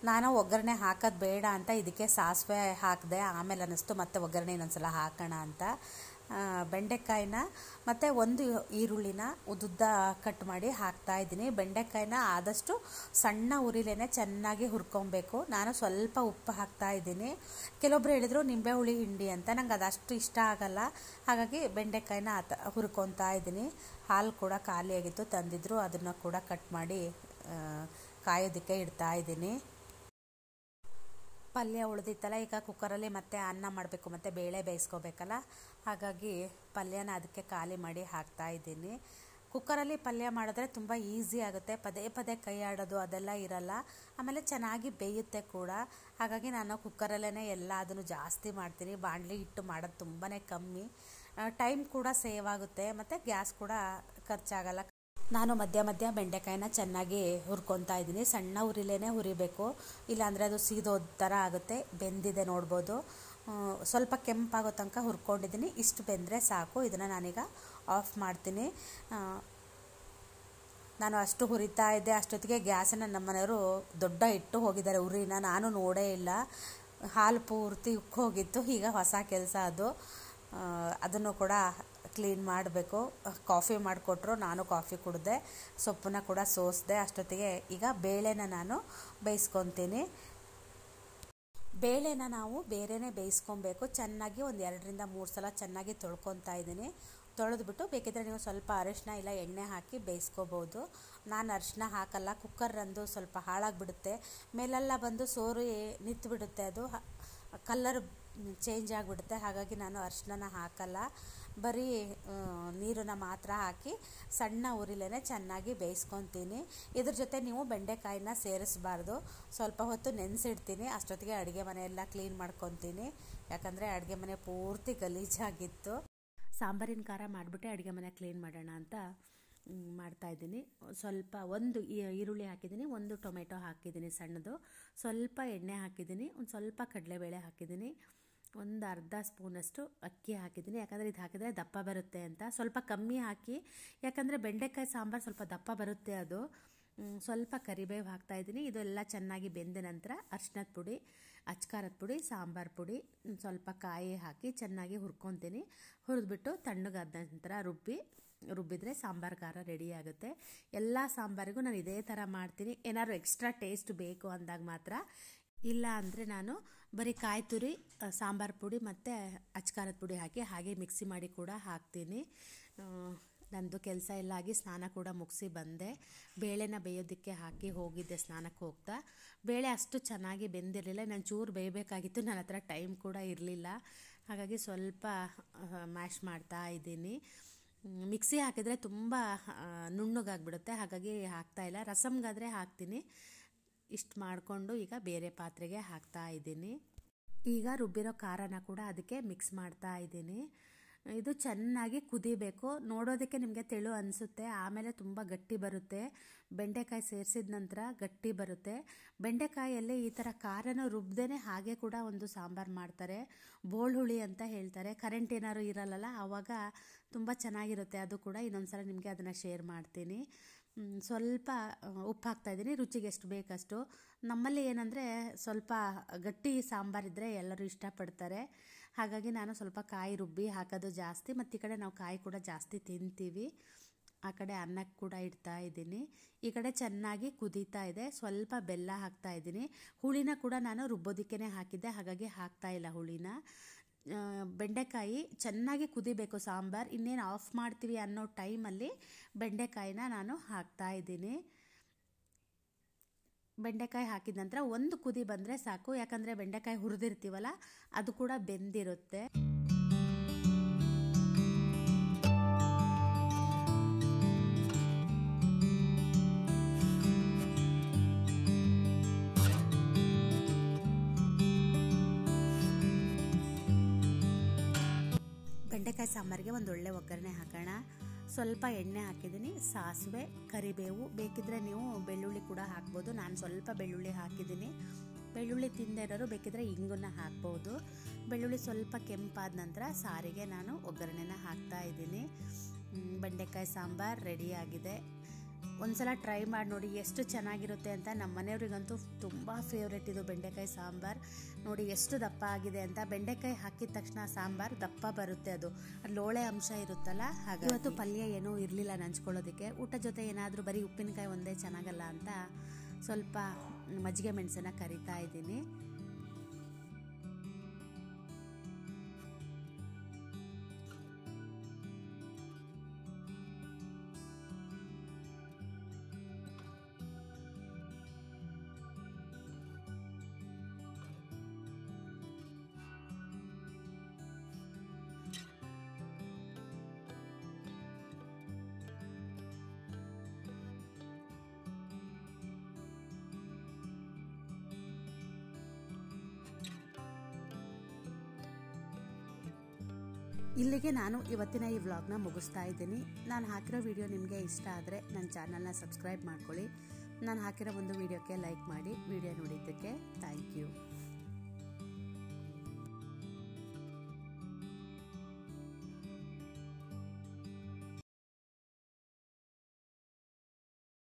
S1: ನಾನು ಒಗ್ಗರಣೆ ಹಾಕೋದು ಬೇಡ ಅಂತ ಇದಕ್ಕೆ ಸಾಸಿವೆ ಹಾಕಿದೆ ಆಮೇಲೆ ಅನ್ನಿಸ್ತು ಮತ್ತೆ ಒಗ್ಗರಣೆ ಇನ್ನೊಂದ್ಸಲ ಹಾಕೋಣ ಅಂತ ಬೆಂಡೆಕಾಯಿನ ಮತ್ತು ಒಂದು ಈರುಳ್ಳಿನ ಉದ್ದುದ್ದ ಕಟ್ ಮಾಡಿ ಹಾಕ್ತಾ ಇದ್ದೀನಿ ಬೆಂಡೆಕಾಯಿನ ಆದಷ್ಟು ಸಣ್ಣ ಉರಿಲೇನೆ ಚೆನ್ನಾಗಿ ಹುರ್ಕೊಬೇಕು ನಾನು ಸ್ವಲ್ಪ ಉಪ್ಪು ಹಾಕ್ತಾ ಇದ್ದೀನಿ ಕೆಲವೊಬ್ರು ಹೇಳಿದರು ನಿಂಬೆ ಹುಳಿ ಹಿಂಡಿ ಅಂತ ನಂಗೆ ಅದಷ್ಟು ಇಷ್ಟ ಆಗಲ್ಲ ಹಾಗಾಗಿ ಬೆಂಡೆಕಾಯಿನ ಆತ ಹುರ್ಕೊತಾ ಇದ್ದೀನಿ ಹಾಲು ಕೂಡ ಖಾಲಿಯಾಗಿತ್ತು ತಂದಿದ್ರು ಅದನ್ನು ಕೂಡ ಕಟ್ ಮಾಡಿ ಕಾಯೋದಕ್ಕೆ ಇಡ್ತಾ ಇದ್ದೀನಿ ಪಲ್ಯ ಉಳಿದಿತ್ತಲ್ಲ ಈಗ ಕುಕ್ಕರಲ್ಲಿ ಮತ್ತೆ ಅನ್ನ ಮಾಡಬೇಕು ಮತ್ತು ಬೇಳೆ ಬೇಯಿಸ್ಕೋಬೇಕಲ್ಲ ಹಾಗಾಗಿ ಪಲ್ಯನ ಅದಕ್ಕೆ ಖಾಲಿ ಮಾಡಿ ಹಾಕ್ತಾ ಇದ್ದೀನಿ ಕುಕ್ಕರಲ್ಲಿ ಪಲ್ಯ ಮಾಡಿದ್ರೆ ತುಂಬ ಈಸಿ ಆಗುತ್ತೆ ಪದೇ ಪದೇ ಕೈ ಆಡೋದು ಅದೆಲ್ಲ ಇರಲ್ಲ ಆಮೇಲೆ ಚೆನ್ನಾಗಿ ಬೇಯುತ್ತೆ ಕೂಡ ಹಾಗಾಗಿ ನಾನು ಕುಕ್ಕರಲ್ಲೇ ಎಲ್ಲ ಅದನ್ನು ಜಾಸ್ತಿ ಮಾಡ್ತೀನಿ ಬಾಣಲಿ ಇಟ್ಟು ಮಾಡೋದು ತುಂಬಾ ಕಮ್ಮಿ ಟೈಮ್ ಕೂಡ ಸೇವ್ ಆಗುತ್ತೆ ಮತ್ತು ಗ್ಯಾಸ್ ಕೂಡ ಖರ್ಚಾಗಲ್ಲ ನಾನು ಮಧ್ಯ ಮಧ್ಯ ಬೆಂಡೆಕಾಯಿನ ಚೆನ್ನಾಗಿ ಹುರ್ಕೊತಾ ಇದ್ದೀನಿ ಸಣ್ಣ ಉರಿಲೇ ಹುರಿಬೇಕು ಇಲ್ಲಾಂದರೆ ಅದು ಸೀದೋ ಥರ ಆಗುತ್ತೆ ಬೆಂದಿದೆ ನೋಡ್ಬೋದು ಸ್ವಲ್ಪ ಕೆಂಪಾಗೋ ತನಕ ಹುರ್ಕೊಂಡಿದ್ದೀನಿ ಇಷ್ಟು ಬೆಂದರೆ ಸಾಕು ಇದನ್ನು ನಾನೀಗ ಆಫ್ ಮಾಡ್ತೀನಿ ನಾನು ಅಷ್ಟು ಹುರಿತಾ ಇದ್ದೆ ಅಷ್ಟೊತ್ತಿಗೆ ಗ್ಯಾಸನ್ನ ನಮ್ಮನೆಯವರು ದೊಡ್ಡ ಇಟ್ಟು ಹೋಗಿದ್ದಾರೆ ಉರಿನ ನಾನು ನೋಡೇ ಇಲ್ಲ ಹಾಲು ಪೂರ್ತಿ ಉಕ್ಕೋಗಿತ್ತು ಈಗ ಹೊಸ ಕೆಲಸ ಅದು ಅದನ್ನು ಕೂಡ ಕ್ಲೀನ್ ಮಾಡಬೇಕು ಕಾಫಿ ಮಾಡಿಕೊಟ್ರು ನಾನು ಕಾಫಿ ಕುಡಿದೆ ಸೊಪ್ಪನ್ನ ಕೂಡ ಸೋಸ್ದೆ ಅಷ್ಟೊತ್ತಿಗೆ ಈಗ ಬೇಳೆನ ನಾನು ಬೇಯಿಸ್ಕೊತೀನಿ ಬೇಳೆನ ನಾವು ಬೇರೆಯೇ ಬೇಯಿಸ್ಕೊಬೇಕು ಚೆನ್ನಾಗಿ ಒಂದು ಎರಡರಿಂದ ಮೂರು ಸಲ ಚೆನ್ನಾಗಿ ತೊಳ್ಕೊತಾ ಇದ್ದೀನಿ ತೊಳೆದ್ಬಿಟ್ಟು ಬೇಕಿದ್ರೆ ನೀವು ಸ್ವಲ್ಪ ಅರಿಶಿನ ಇಲ್ಲ ಎಣ್ಣೆ ಹಾಕಿ ಬೇಯಿಸ್ಕೋಬೋದು ನಾನು ಅರಿಶಿನ ಹಾಕಲ್ಲ ಕುಕ್ಕರಂದು ಸ್ವಲ್ಪ ಹಾಳಾಗಿಬಿಡುತ್ತೆ ಮೇಲೆಲ್ಲ ಬಂದು ಸೋರು ನಿಂತುಬಿಡುತ್ತೆ ಅದು ಕಲ್ಲರ್ ಚೇಂಜ್ ಆಗಿಬಿಡುತ್ತೆ ಹಾಗಾಗಿ ನಾನು ಅರಿಶಿನ ಹಾಕಲ್ಲ ಬರೀ ನೀರನ್ನು ಮಾತ್ರ ಹಾಕಿ ಸಣ್ಣ ಉರಿಲೇ ಚೆನ್ನಾಗಿ ಬೇಯಿಸ್ಕೊತೀನಿ ಇದ್ರ ಜೊತೆ ನೀವು ಬೆಂಡೆಕಾಯಿನ ಸೇರಿಸಬಾರ್ದು ಸ್ವಲ್ಪ ಹೊತ್ತು ನೆನೆಸಿಡ್ತೀನಿ ಅಷ್ಟೊತ್ತಿಗೆ ಅಡುಗೆ ಮನೆಯೆಲ್ಲ ಕ್ಲೀನ್ ಮಾಡ್ಕೊತೀನಿ ಯಾಕಂದರೆ ಅಡುಗೆ ಮನೆ ಪೂರ್ತಿ ಗಲೀಜಾಗಿತ್ತು ಸಾಂಬಾರಿನ ಖಾರ ಮಾಡಿಬಿಟ್ಟೆ ಅಡುಗೆ ಮನೆ ಕ್ಲೀನ್ ಮಾಡೋಣ ಅಂತ ಮಾಡ್ತಾಯಿದ್ದೀನಿ ಸ್ವಲ್ಪ ಒಂದು ಈರುಳ್ಳಿ ಹಾಕಿದ್ದೀನಿ ಒಂದು ಟೊಮೆಟೊ ಹಾಕಿದ್ದೀನಿ ಸಣ್ಣದು ಸ್ವಲ್ಪ ಎಣ್ಣೆ ಹಾಕಿದ್ದೀನಿ ಒಂದು ಸ್ವಲ್ಪ ಕಡಲೆಬೇಳೆ ಹಾಕಿದ್ದೀನಿ ಒಂದು ಅರ್ಧ ಸ್ಪೂನಷ್ಟು ಅಕ್ಕಿ ಹಾಕಿದ್ದೀನಿ ಯಾಕಂದರೆ ಇದು ಹಾಕಿದರೆ ದಪ್ಪ ಬರುತ್ತೆ ಅಂತ ಸ್ವಲ್ಪ ಕಮ್ಮಿ ಹಾಕಿ ಯಾಕಂದರೆ ಬೆಂಡೆಕಾಯಿ ಸಾಂಬಾರು ಸ್ವಲ್ಪ ದಪ್ಪ ಬರುತ್ತೆ ಅದು ಸ್ವಲ್ಪ ಕರಿಬೇವು ಹಾಕ್ತಾಯಿದ್ದೀನಿ ಇದೆಲ್ಲ ಚೆನ್ನಾಗಿ ಬೆಂದ ನಂತರ ಅರ್ಶಿನದ ಪುಡಿ ಅಚ್ಕಾರದ ಪುಡಿ ಸಾಂಬಾರು ಪುಡಿ ಸ್ವಲ್ಪ ಕಾಯಿ ಹಾಕಿ ಚೆನ್ನಾಗಿ ಹುರ್ಕೊತೀನಿ ಹುರಿದ್ಬಿಟ್ಟು ತಣ್ಣಗಾದ ನಂತರ ರುಬ್ಬಿ ರುಬ್ಬಿದರೆ ಸಾಂಬಾರು ಖಾರ ರೆಡಿ ಆಗುತ್ತೆ ಎಲ್ಲ ಸಾಂಬಾರಿಗೂ ನಾನು ಇದೇ ಥರ ಮಾಡ್ತೀನಿ ಏನಾದ್ರು ಎಕ್ಸ್ಟ್ರಾ ಟೇಸ್ಟ್ ಬೇಕು ಅಂದಾಗ ಮಾತ್ರ ಇಲ್ಲ ಅಂದರೆ ನಾನು ಬರೀ ಕಾಯಿ ತುರಿ ಸಾಂಬಾರು ಪುಡಿ ಮತ್ತು ಅಚ್ಕಾರದ ಪುಡಿ ಹಾಕಿ ಹಾಗೆ ಮಿಕ್ಸಿ ಮಾಡಿ ಕೂಡ ಹಾಕ್ತೀನಿ ನಂದು ಕೆಲಸ ಎಲ್ಲ ಆಗಿ ಸ್ನಾನ ಕೂಡ ಮುಗಿಸಿ ಬಂದೆ ಬೇಳೆನ ಬೇಯೋದಕ್ಕೆ ಹಾಕಿ ಹೋಗಿದ್ದೆ ಸ್ನಾನಕ್ಕೆ ಹೋಗ್ತಾ ಬೇಳೆ ಅಷ್ಟು ಚೆನ್ನಾಗಿ ಬೆಂದಿರಲಿಲ್ಲ ನಾನು ಚೂರು ಬೇಯಬೇಕಾಗಿತ್ತು ನನ್ನ ಹತ್ರ ಟೈಮ್ ಕೂಡ ಇರಲಿಲ್ಲ ಹಾಗಾಗಿ ಸ್ವಲ್ಪ ಮ್ಯಾಶ್ ಮಾಡ್ತಾ ಇದ್ದೀನಿ ಮಿಕ್ಸಿ ಹಾಕಿದರೆ ತುಂಬ ನುಣ್ಣಗಾಗ್ಬಿಡುತ್ತೆ ಹಾಗಾಗಿ ಹಾಕ್ತಾಯಿಲ್ಲ ರಸಮ್ಗಾದರೆ ಹಾಕ್ತೀನಿ ಇಷ್ಟು ಮಾಡಿಕೊಂಡು ಈಗ ಬೇರೆ ಪಾತ್ರೆಗೆ ಹಾಕ್ತಾ ಇದ್ದೀನಿ ಈಗ ರುಬ್ಬಿರೋ ಖಾರನ ಕೂಡ ಅದಕ್ಕೆ ಮಿಕ್ಸ್ ಮಾಡ್ತಾ ಇದ್ದೀನಿ ಇದು ಚೆನ್ನಾಗಿ ಕುದಿಬೇಕು ನೋಡೋದಕ್ಕೆ ನಿಮಗೆ ತೆಳು ಅನಿಸುತ್ತೆ ಆಮೇಲೆ ತುಂಬ ಗಟ್ಟಿ ಬರುತ್ತೆ ಬೆಂಡೆಕಾಯಿ ಸೇರಿಸಿದ ನಂತರ ಗಟ್ಟಿ ಬರುತ್ತೆ ಬೆಂಡೆಕಾಯಲ್ಲಿ ಈ ಥರ ಖಾರನ ರುಬ್ಬದೇ ಹಾಗೆ ಕೂಡ ಒಂದು ಸಾಂಬಾರು ಮಾಡ್ತಾರೆ ಬೋಳ್ ಹುಳಿ ಅಂತ ಹೇಳ್ತಾರೆ ಕರೆಂಟ್ ಏನಾದ್ರು ಇರಲ್ಲಲ್ಲ ಆವಾಗ ತುಂಬ ಚೆನ್ನಾಗಿರುತ್ತೆ ಅದು ಕೂಡ ಇನ್ನೊಂದು ಸಲ ನಿಮಗೆ ಅದನ್ನು ಶೇರ್ ಮಾಡ್ತೀನಿ ಸ್ವಲ್ಪ ಉಪ್ಪು ಹಾಕ್ತಾಯಿದ್ದೀನಿ ರುಚಿಗೆ ಎಷ್ಟು ಬೇಕಷ್ಟು ನಮ್ಮಲ್ಲಿ ಏನಂದರೆ ಸ್ವಲ್ಪ ಗಟ್ಟಿ ಸಾಂಬಾರಿದ್ದರೆ ಎಲ್ಲರೂ ಇಷ್ಟಪಡ್ತಾರೆ ಹಾಗಾಗಿ ನಾನು ಸ್ವಲ್ಪ ಕಾಯಿ ರುಬ್ಬಿ ಹಾಕೋದು ಜಾಸ್ತಿ ಮತ್ತು ಈ ಕಡೆ ನಾವು ಕಾಯಿ ಕೂಡ ಜಾಸ್ತಿ ತಿಂತೀವಿ ಆ ಕಡೆ ಅನ್ನಕ್ಕೆ ಕೂಡ ಇಡ್ತಾ ಇದ್ದೀನಿ ಈ ಕಡೆ ಚೆನ್ನಾಗಿ ಕುದೀತಾ ಇದೆ ಸ್ವಲ್ಪ ಬೆಲ್ಲ ಹಾಕ್ತಾ ಇದ್ದೀನಿ ಹುಳಿನ ಕೂಡ ನಾನು ರುಬ್ಬೋದಿಕ್ಕೇ ಹಾಕಿದ್ದೆ ಹಾಗಾಗಿ ಹಾಕ್ತಾಯಿಲ್ಲ ಇಲ್ಲ ಹುಳಿನ ಬೆಂಡೆಕಾಯಿ ಚೆನ್ನಾಗಿ ಕುದಿಬೇಕು ಸಾಂಬಾರು ಇನ್ನೇನು ಆಫ್ ಮಾಡ್ತೀವಿ ಅನ್ನೋ ಟೈಮಲ್ಲಿ ಬೆಂಡೆಕಾಯಿನ ನಾನು ಹಾಕ್ತಾ ಇದ್ದೀನಿ ಬೆಂಡೆಕಾಯಿ ಹಾಕಿದ ನಂತರ ಒಂದು ಕುದಿ ಬಂದರೆ ಸಾಕು ಯಾಕಂದರೆ ಬೆಂಡೆಕಾಯಿ ಹುರಿದಿರ್ತೀವಲ್ಲ ಅದು ಕೂಡ ಬೆಂದಿರುತ್ತೆ ಸಾಂಬಾರಿಗೆ ಒಂದು ಒಳ್ಳೆ ಒಗ್ಗರಣೆ ಹಾಕೋಣ ಸ್ವಲ್ಪ ಎಣ್ಣೆ ಹಾಕಿದ್ದೀನಿ ಸಾಸಿವೆ ಕರಿಬೇವು ಬೇಕಿದ್ರೆ ನೀವು ಬೆಳ್ಳುಳ್ಳಿ ಕೂಡ ಹಾಕ್ಬೋದು ನಾನು ಸ್ವಲ್ಪ ಬೆಳ್ಳುಳ್ಳಿ ಹಾಕಿದ್ದೀನಿ ಬೆಳ್ಳುಳ್ಳಿ ತಿಂದೇ ಇರೋರು ಬೇಕಿದ್ರೆ ಇಂಗನ್ನ ಹಾಕ್ಬೋದು ಬೆಳ್ಳುಳ್ಳಿ ಸ್ವಲ್ಪ ಕೆಂಪಾದ ನಂತರ ಸಾರಿಗೆ ನಾನು ಒಗ್ಗರಣೆನ ಹಾಕ್ತಾ ಇದ್ದೀನಿ ಬೆಂಡೆಕಾಯಿ ಸಾಂಬಾರು ರೆಡಿಯಾಗಿದೆ ಒಂದ್ಸಲ ಟ್ರೈ ಮಾಡಿ ನೋಡಿ ಎಷ್ಟು ಚೆನ್ನಾಗಿರುತ್ತೆ ಅಂತ ನಮ್ಮ ಮನೆಯವ್ರಿಗಂತೂ ತುಂಬ ಫೇವ್ರೆಟ್ ಇದು ಬೆಂಡೆಕಾಯಿ ಸಾಂಬಾರು ನೋಡಿ ಎಷ್ಟು ದಪ್ಪ ಆಗಿದೆ ಅಂತ ಬೆಂಡೆಕಾಯಿ ಹಾಕಿದ ತಕ್ಷಣ ಸಾಂಬಾರು ದಪ್ಪ ಬರುತ್ತೆ ಅದು ಲೋಳೆ ಅಂಶ ಇರುತ್ತಲ್ಲ ಹಾಗೆ ಇವತ್ತು ಪಲ್ಯ ಏನೂ ಇರಲಿಲ್ಲ ನಂಚ್ಕೊಳ್ಳೋದಕ್ಕೆ ಊಟ ಜೊತೆ ಏನಾದರೂ ಬರೀ ಉಪ್ಪಿನಕಾಯಿ ಒಂದೇ ಚೆನ್ನಾಗಲ್ಲ ಅಂತ ಸ್ವಲ್ಪ ಮಜ್ಜಿಗೆ ಮೆಣಸನ್ನು ಕರಿತಾ ಇದ್ದೀನಿ ಇಲ್ಲಿಗೆ ನಾನು ಇವತ್ತಿನ ಈ ವ್ಲಾಗ್ನ ಮುಗಿಸ್ತಾ ಇದ್ದೀನಿ ನಾನು ಹಾಕಿರೋ ವಿಡಿಯೋ ನಿಮಗೆ ಇಷ್ಟ ಆದರೆ ನನ್ನ ಚಾನಲ್ನ ಸಬ್ಸ್ಕ್ರೈಬ್ ಮಾಡ್ಕೊಳ್ಳಿ ನಾನು ಹಾಕಿರೋ ಒಂದು ವಿಡಿಯೋಕ್ಕೆ ಲೈಕ್ ಮಾಡಿ ವಿಡಿಯೋ ನೋಡಿದ್ದಕ್ಕೆ ಥ್ಯಾಂಕ್ ಯು